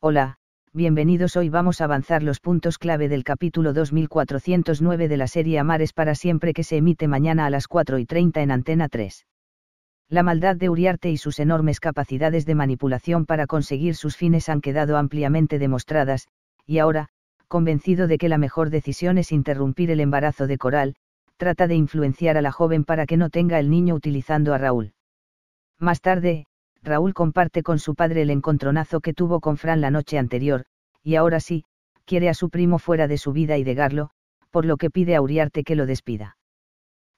Hola, bienvenidos. Hoy vamos a avanzar los puntos clave del capítulo 2409 de la serie Amares para siempre que se emite mañana a las 4 y 30 en Antena 3. La maldad de Uriarte y sus enormes capacidades de manipulación para conseguir sus fines han quedado ampliamente demostradas, y ahora, convencido de que la mejor decisión es interrumpir el embarazo de Coral, trata de influenciar a la joven para que no tenga el niño utilizando a Raúl. Más tarde, Raúl comparte con su padre el encontronazo que tuvo con Fran la noche anterior, y ahora sí, quiere a su primo fuera de su vida y de por lo que pide a Uriarte que lo despida.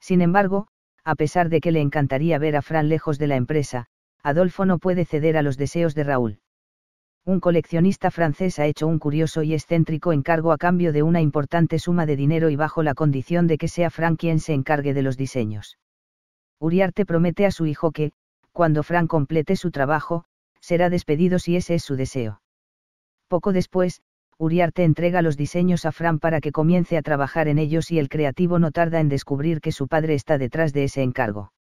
Sin embargo, a pesar de que le encantaría ver a Fran lejos de la empresa, Adolfo no puede ceder a los deseos de Raúl. Un coleccionista francés ha hecho un curioso y excéntrico encargo a cambio de una importante suma de dinero y bajo la condición de que sea Fran quien se encargue de los diseños. Uriarte promete a su hijo que, cuando Fran complete su trabajo, será despedido si ese es su deseo. Poco después, Uriarte entrega los diseños a Fran para que comience a trabajar en ellos y el creativo no tarda en descubrir que su padre está detrás de ese encargo.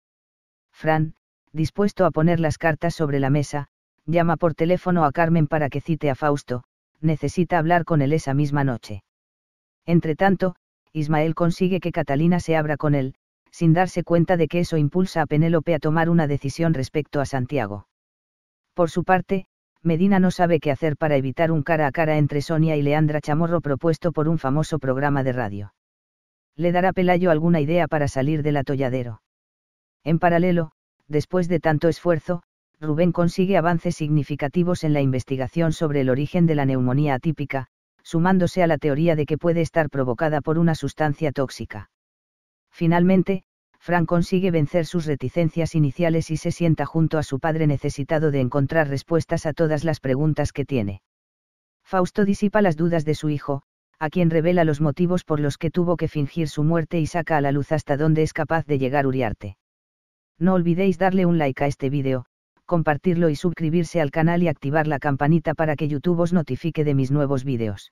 Fran, dispuesto a poner las cartas sobre la mesa, llama por teléfono a Carmen para que cite a Fausto, necesita hablar con él esa misma noche. Entretanto, Ismael consigue que Catalina se abra con él, sin darse cuenta de que eso impulsa a Penélope a tomar una decisión respecto a Santiago. Por su parte, Medina no sabe qué hacer para evitar un cara a cara entre Sonia y Leandra Chamorro propuesto por un famoso programa de radio. Le dará Pelayo alguna idea para salir del atolladero. En paralelo, después de tanto esfuerzo, Rubén consigue avances significativos en la investigación sobre el origen de la neumonía atípica, sumándose a la teoría de que puede estar provocada por una sustancia tóxica. Finalmente, Frank consigue vencer sus reticencias iniciales y se sienta junto a su padre necesitado de encontrar respuestas a todas las preguntas que tiene. Fausto disipa las dudas de su hijo, a quien revela los motivos por los que tuvo que fingir su muerte y saca a la luz hasta dónde es capaz de llegar Uriarte. No olvidéis darle un like a este vídeo, compartirlo y suscribirse al canal y activar la campanita para que YouTube os notifique de mis nuevos vídeos.